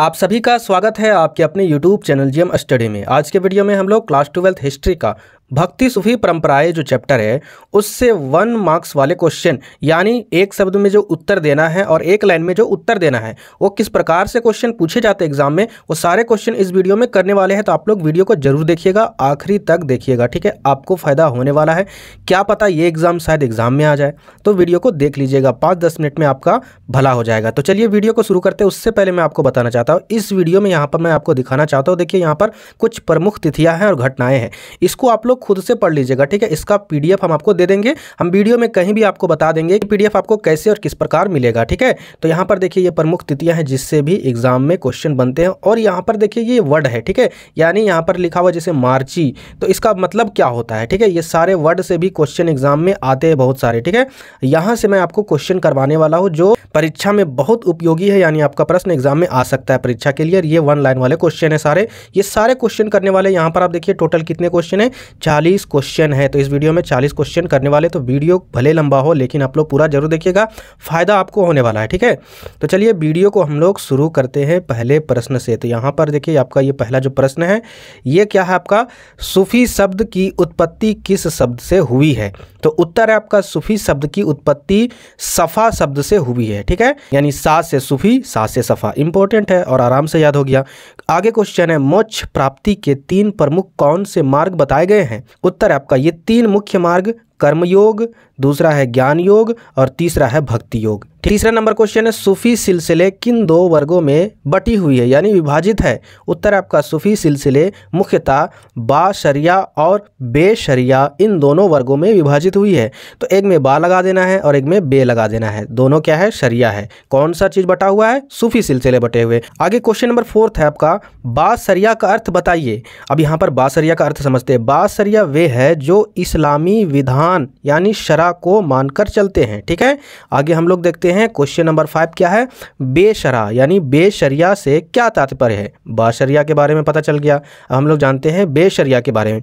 आप सभी का स्वागत है आपके अपने YouTube चैनल एम स्टडी में आज के वीडियो में हम लोग क्लास ट्वेल्थ हिस्ट्री का भक्ति सूफी परंपराएं जो चैप्टर है उससे वन मार्क्स वाले क्वेश्चन यानी एक शब्द में जो उत्तर देना है और एक लाइन में जो उत्तर देना है वो किस प्रकार से क्वेश्चन पूछे जाते हैं एग्जाम में वो सारे क्वेश्चन इस वीडियो में करने वाले हैं तो आप लोग वीडियो को जरूर देखिएगा आखिरी तक देखिएगा ठीक है आपको फ़ायदा होने वाला है क्या पता ये एग्ज़ाम शायद एग्ज़ाम में आ जाए तो वीडियो को देख लीजिएगा पाँच दस मिनट में आपका भला हो जाएगा तो चलिए वीडियो को शुरू करते हैं उससे पहले मैं आपको बताना चाहता हूँ इस वीडियो में यहाँ पर मैं आपको दिखाना चाहता हूँ देखिए यहाँ पर कुछ प्रमुख तिथियाँ हैं और घटनाएँ हैं इसको आप लोग खुद से पढ़ लीजिएगा ठीक है इसका पीडीएफ हम आपको दे देंगे हम वीडियो में कहीं भी आपको बता देंगे कि पीडीएफ आपको कैसे और किस प्रकार मिलेगा ठीक है तो यहाँ पर देखिए ये प्रमुख तिथियाँ हैं जिससे भी एग्जाम में क्वेश्चन बनते हैं और यहाँ पर देखिए ये वर्ड है ठीक है यानी यहाँ पर लिखा हुआ जैसे मार्ची तो इसका मतलब क्या होता है ठीक है ये सारे वर्ड से भी क्वेश्चन एग्जाम में आते हैं बहुत सारे ठीक है यहाँ से मैं आपको क्वेश्चन करवाने वाला हूँ जो परीक्षा में बहुत उपयोगी है यानी आपका प्रश्न एग्जाम में आ सकता है परीक्षा के लिए ये वन लाइन वाले क्वेश्चन है सारे ये सारे क्वेश्चन करने वाले यहाँ पर आप देखिए टोटल कितने क्वेश्चन है चालीस क्वेश्चन है तो इस वीडियो में चालीस क्वेश्चन करने वाले तो वीडियो भले लंबा हो लेकिन आप लोग पूरा जरूर देखिएगा फायदा आपको होने वाला है ठीक है तो चलिए वीडियो को हम लोग शुरू करते हैं पहले प्रश्न से तो यहाँ पर देखिए आपका ये पहला जो प्रश्न है ये क्या है आपका सूफी शब्द की उत्पत्ति किस शब्द से हुई है तो उत्तर है आपका सूफी शब्द की उत्पत्ति सफ़ा शब्द से हुई है है ठीक है यानी सा से सूफी सा से सफ़ा इंपॉर्टेंट है और आराम से याद हो गया आगे क्वेश्चन है मोक्ष प्राप्ति के तीन प्रमुख कौन से मार्ग बताए गए हैं उत्तर आपका ये तीन मुख्य मार्ग कर्मयोग दूसरा है ज्ञान योग और तीसरा है भक्ति योग तीसरा नंबर क्वेश्चन है सूफी सिलसिले किन दो वर्गों में बटी हुई है यानी विभाजित है उत्तर आपका सूफी सिलसिले मुख्यतः बाशरिया और बेशरिया इन दोनों वर्गों में विभाजित हुई है तो एक में बा लगा देना है और एक में बे लगा देना है दोनों क्या है शरिया है कौन सा चीज़ बटा हुआ है सूफी सिलसिले बटे हुए आगे क्वेश्चन नंबर फोर्थ है आपका बासरिया का अर्थ बताइए अब यहाँ पर बासरिया का अर्थ समझते हैं बासरिया वे है जो इस्लामी विधान यानी शरा को मानकर चलते हैं ठीक है आगे हम लोग देखते देखते हैं क्वेश्चन नंबर फाइव क्या है बेशरा यानी बेशरिया से क्या तात्पर्य है बाशरिया के बारे में पता चल गया अब हम लोग जानते हैं बेशरिया के बारे में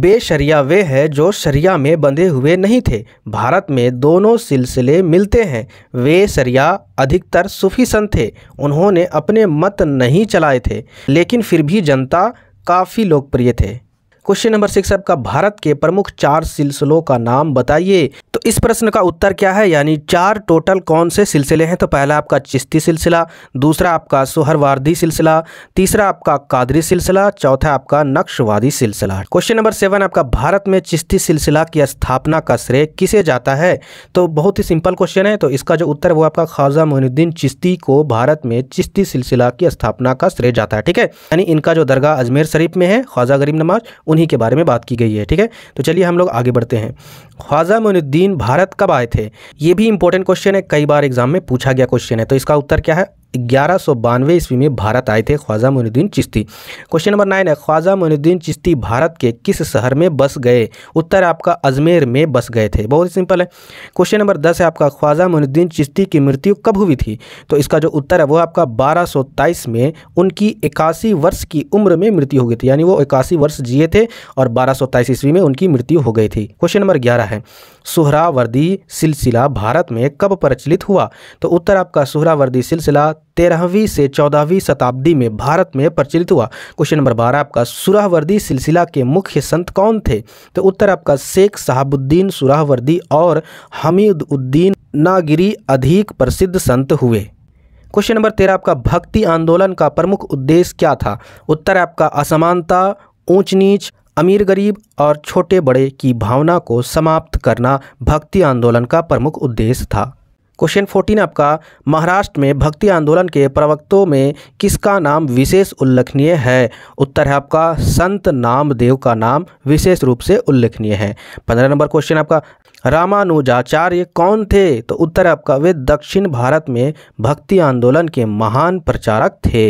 बेशरिया वे है जो शरिया में बंधे हुए नहीं थे भारत में दोनों सिलसिले मिलते हैं वे शरिया अधिकतर सूफी संत थे उन्होंने अपने मत नहीं चलाए थे लेकिन फिर भी जनता काफ़ी लोकप्रिय थे क्वेश्चन नंबर सिक्स आपका भारत के प्रमुख चार सिलसिलों का नाम बताइए तो इस प्रश्न का उत्तर क्या है यानी चार टोटल कौन से सिलसिले हैं तो पहला आपका चिश्ती सिलसिला दूसरा आपका सोहरवार्दी सिलसिला तीसरा आपका कादरी सिलसिला चौथा आपका नक्शवादी सिलसिला क्वेश्चन नंबर सेवन आपका भारत में चिश्ती सिलसिला की स्थापना का श्रेय किसे जाता है तो बहुत ही सिंपल क्वेश्चन है तो इसका जो उत्तर वो आपका ख्वाजा मोहनुद्दीन चिश्ती को भारत में चिश्ती सिलसिला की स्थापना का श्रेय जाता है ठीक है यानी इनका जो दरगाह अजमेर शरीफ में है ख्वाजा गरीब नमाज उन्हीं के बारे में बात की गई है ठीक है तो चलिए हम लोग आगे बढ़ते हैं ख्वाजा मोनुद्दीन भारत कब आए थे ये भी इंपॉर्टेंट क्वेश्चन है कई बार एग्जाम में पूछा गया क्वेश्चन है तो इसका उत्तर क्या है ग्यारह सौ बानवे ईस्वी में भारत आए थे Khwaja Moinuddin Chishti question number nine है ख्वाजा मोनुद्दीन चिश्ती भारत के किस शहर में बस गए उत्तर आपका अजमेर में बस गए थे बहुत ही सिंपल है क्वेश्चन नंबर दस है आपका ख्वाजा मोनुद्दीन चिश्ती की मृत्यु कब हुई थी तो इसका जो उत्तर है वो आपका बारह सौ तेईस में उनकी इक्यासी वर्ष की उम्र में मृत्यु हो गई थी यानी वो इक्यासी वर्ष जिए थे और बारह सौ तेईस ईस्वी में उनकी मृत्यु हो गई थी क्वेश्चन नंबर ग्यारह है सुहरावर्दी सिलसिला भारत में कब प्रचलित हुआ तो उत्तर आपका सुहरावर्दी सिलसिला तेरहवीं से चौदहवीं शताब्दी में भारत में प्रचलित हुआ क्वेश्चन नंबर बारह आपका सुराहवर्दी सिलसिला के मुख्य संत कौन थे तो उत्तर आपका शेख साहबुद्दीन सुराहवर्दी और हमीदुद्दीन नागिरी अधिक प्रसिद्ध संत हुए क्वेश्चन नंबर तेरह आपका भक्ति आंदोलन का प्रमुख उद्देश्य क्या था उत्तर आपका असमानता ऊंच नीच अमीर गरीब और छोटे बड़े की भावना को समाप्त करना भक्ति आंदोलन का प्रमुख उद्देश्य था क्वेश्चन फोर्टीन आपका महाराष्ट्र में भक्ति आंदोलन के प्रवक्तों में किसका नाम विशेष उल्लेखनीय है उत्तर है आपका संत नामदेव का नाम विशेष रूप से उल्लेखनीय है पंद्रह नंबर क्वेश्चन आपका रामानुजाचार्य कौन थे तो उत्तर आपका वे दक्षिण भारत में भक्ति आंदोलन के महान प्रचारक थे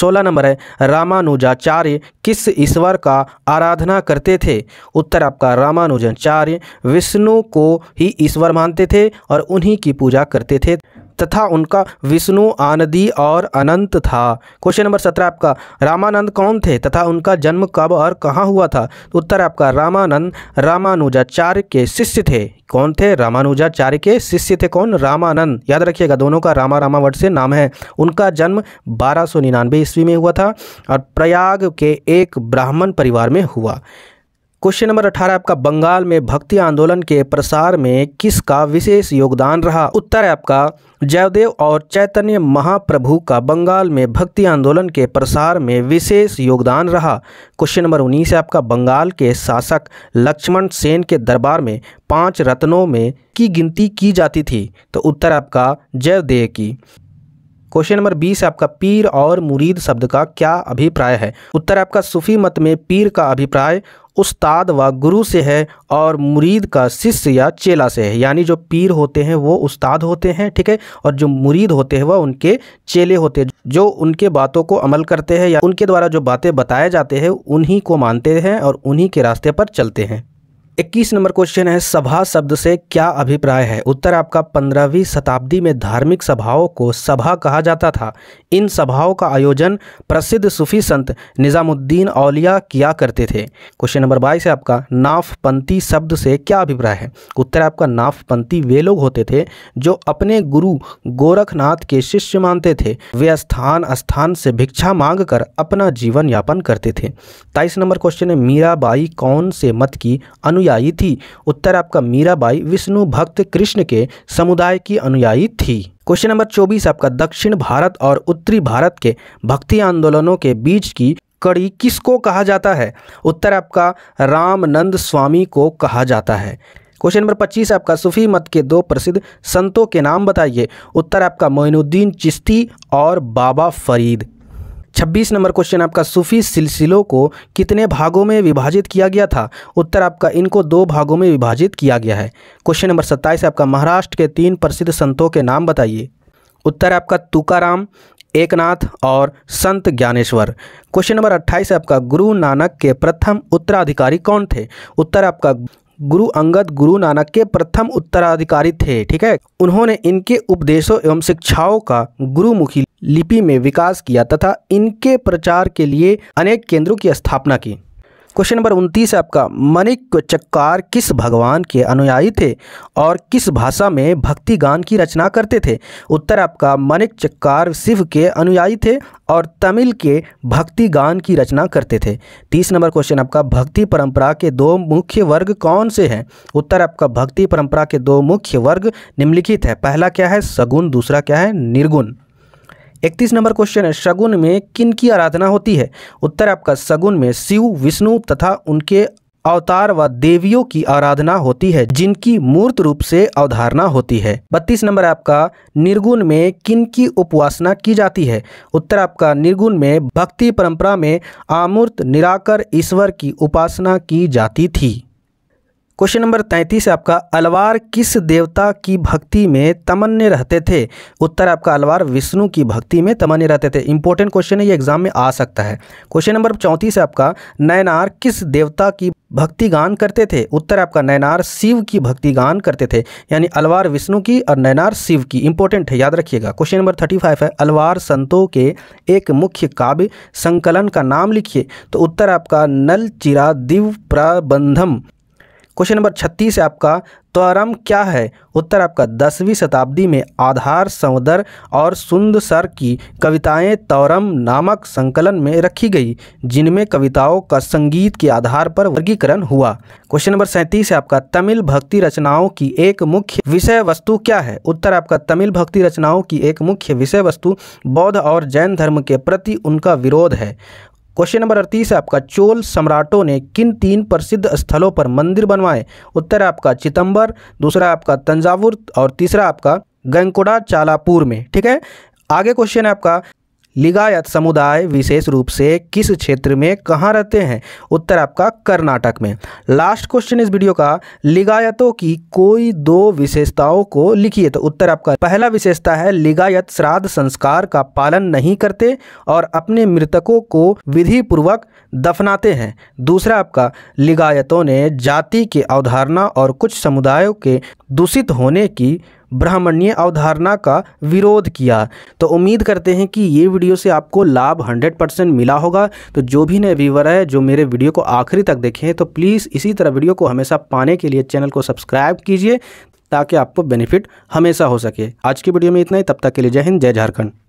सोलह नंबर है रामानुजाचार्य किस ईश्वर का आराधना करते थे उत्तर आपका रामानुजाचार्य विष्णु को ही ईश्वर मानते थे और उन्हीं की पूजा करते थे तथा उनका विष्णु आनदी और अनंत था क्वेश्चन नंबर सत्रह आपका रामानंद कौन थे तथा उनका जन्म कब और कहाँ हुआ था उत्तर आपका रामानंद रामानुजाचार्य के शिष्य थे कौन थे रामानुजाचार्य के शिष्य थे कौन रामानंद याद रखिएगा दोनों का रामा रामा वर्ड से नाम है उनका जन्म बारह ईस्वी में हुआ था और प्रयाग के एक ब्राह्मण परिवार में हुआ क्वेश्चन नंबर अठारह आपका बंगाल में भक्ति आंदोलन के प्रसार में किसका विशेष योगदान रहा उत्तर है आपका जयदेव और चैतन्य महाप्रभु का बंगाल में भक्ति आंदोलन के प्रसार में विशेष योगदान रहा क्वेश्चन नंबर उन्नीस है आपका बंगाल के शासक लक्ष्मण सेन के दरबार में पांच रत्नों में की गिनती की जाती थी तो उत्तर आपका जयदेव की क्वेश्चन नंबर बीस आपका पीर और मुरीद शब्द का क्या अभिप्राय है उत्तर आपका सूफी मत में पीर का अभिप्राय उस्ताद व गुरु से है और मुरीद का शिष्य या चेला से है यानी जो पीर होते हैं वो उस्ताद होते हैं ठीक है और जो मुरीद होते हैं वह उनके चेले होते हैं जो उनके बातों को अमल करते हैं या उनके द्वारा जो बातें बताए जाते हैं उन्हीं को मानते हैं और उन्हीं के रास्ते पर चलते हैं इक्कीस नंबर क्वेश्चन है सभा शब्द से क्या अभिप्राय है उत्तर आपका पंद्रहवीं शताब्दी में धार्मिक सभाओं को सभा कहा जाता था इन सभाओं का आयोजन प्रसिद्ध सूफी संत निज़ामुद्दीन औलिया किया करते थे क्वेश्चन नंबर बाईस है आपका नाफपंथी शब्द से क्या अभिप्राय है उत्तर आपका नाफपंथी वे लोग होते थे जो अपने गुरु गोरखनाथ के शिष्य मानते थे वे स्थान स्थान से भिक्षा मांग कर अपना जीवन यापन करते थे तेईस नंबर क्वेश्चन है मीराबाई कौन से मत की अनु अनुयायी थी उत्तर आपका मीराबाई विष्णु भक्त कृष्ण के समुदाय की अनुयायी थी क्वेश्चन नंबर चौबीस आपका दक्षिण भारत और उत्तरी भारत के भक्ति आंदोलनों के बीच की कड़ी किसको कहा जाता है उत्तर आपका रामनंद स्वामी को कहा जाता है क्वेश्चन नंबर 25 आपका सूफी मत के दो प्रसिद्ध संतों के नाम बताइए उत्तर आपका मोइनुद्दीन चिश्ती और बाबा फरीद छब्बीस नंबर क्वेश्चन आपका सूफी सिलसिलों को कितने भागों में विभाजित किया गया था उत्तर आपका इनको दो भागों में विभाजित किया गया है क्वेश्चन नंबर सत्ताईस आपका महाराष्ट्र के तीन प्रसिद्ध संतों के नाम बताइए उत्तर आपका तुकाराम एकनाथ और संत ज्ञानेश्वर क्वेश्चन नंबर अट्ठाईस आपका गुरु नानक के प्रथम उत्तराधिकारी कौन थे उत्तर आपका गुरु अंगद गुरु नानक के प्रथम उत्तराधिकारी थे ठीक है उन्होंने इनके उपदेशों एवं शिक्षाओं का गुरुमुखी लिपि में विकास किया तथा इनके प्रचार के लिए अनेक केंद्रों की स्थापना की क्वेश्चन नंबर उनतीस है आपका मणिक चक्कार किस भगवान के अनुयायी थे और किस भाषा में भक्ति गान की रचना करते थे उत्तर आपका मणिक चक्कार शिव के अनुयायी थे और तमिल के भक्ति गान की रचना करते थे तीस नंबर क्वेश्चन आपका भक्ति परंपरा के दो मुख्य वर्ग कौन से हैं उत्तर आपका भक्ति परंपरा के दो मुख्य वर्ग निम्नलिखित है पहला क्या है सगुण दूसरा क्या है निर्गुण इकतीस नंबर क्वेश्चन है शगुन में किन की आराधना होती है उत्तर आपका शगुन में शिव विष्णु तथा उनके अवतार व देवियों की आराधना होती है जिनकी मूर्त रूप से अवधारणा होती है बत्तीस नंबर आपका निर्गुण में किन की उपासना की जाती है उत्तर आपका निर्गुण में भक्ति परंपरा में आमूर्त निराकर ईश्वर की उपासना की जाती थी क्वेश्चन नंबर तैंतीस आपका अलवार किस देवता की भक्ति में तमन्य रहते थे उत्तर आपका अलवार विष्णु की भक्ति में तमन्य रहते थे इंपॉर्टेंट क्वेश्चन है ये एग्जाम में आ सकता है क्वेश्चन नंबर चौंतीस आपका नयनार किस देवता की भक्ति गान करते थे उत्तर आपका नैनार शिव की भक्ति गान करते थे यानी अलवार विष्णु की और नैनार शिव की इंपॉर्टेंट है याद रखिएगा क्वेश्चन नंबर थर्टी फाइव है अलवार संतों के एक मुख्य काव्य संकलन का नाम लिखिए तो उत्तर आपका नल चिरा दिव प्रबंधम क्वेश्चन नंबर छत्तीस है आपका त्वरम तो क्या है उत्तर आपका दसवीं शताब्दी में आधार समुदर और सुंद सर की कविताएं त्वरम नामक संकलन में रखी गई जिनमें कविताओं का संगीत के आधार पर वर्गीकरण हुआ क्वेश्चन नंबर सैंतीस है आपका तमिल भक्ति रचनाओं की एक मुख्य विषय वस्तु क्या है उत्तर आपका तमिल भक्ति रचनाओं की एक मुख्य विषय वस्तु बौद्ध और जैन धर्म के प्रति उनका विरोध है क्वेश्चन नंबर अड़तीस है आपका चोल सम्राटों ने किन तीन प्रसिद्ध स्थलों पर मंदिर बनवाए उत्तर आपका चितंबर दूसरा आपका तंजावुर और तीसरा आपका गंगकोडा चालापुर में ठीक है आगे क्वेश्चन है आपका लिगायत समुदाय विशेष रूप से किस क्षेत्र में कहाँ रहते हैं उत्तर आपका कर्नाटक में लास्ट क्वेश्चन इस वीडियो का लिगायतों की कोई दो विशेषताओं को लिखिए तो उत्तर आपका पहला विशेषता है लिगायत श्राद्ध संस्कार का पालन नहीं करते और अपने मृतकों को विधि पूर्वक दफनाते हैं दूसरा आपका लिगायतों ने जाति की अवधारणा और कुछ समुदायों के दूषित होने की ब्राह्मण्य अवधारणा का विरोध किया तो उम्मीद करते हैं कि ये वीडियो से आपको लाभ 100 परसेंट मिला होगा तो जो भी नए व्यूवर है जो मेरे वीडियो को आखिरी तक देखें तो प्लीज़ इसी तरह वीडियो को हमेशा पाने के लिए चैनल को सब्सक्राइब कीजिए ताकि आपको बेनिफिट हमेशा हो सके आज की वीडियो में इतना ही तब तक के लिए जय हिंद जय झारखंड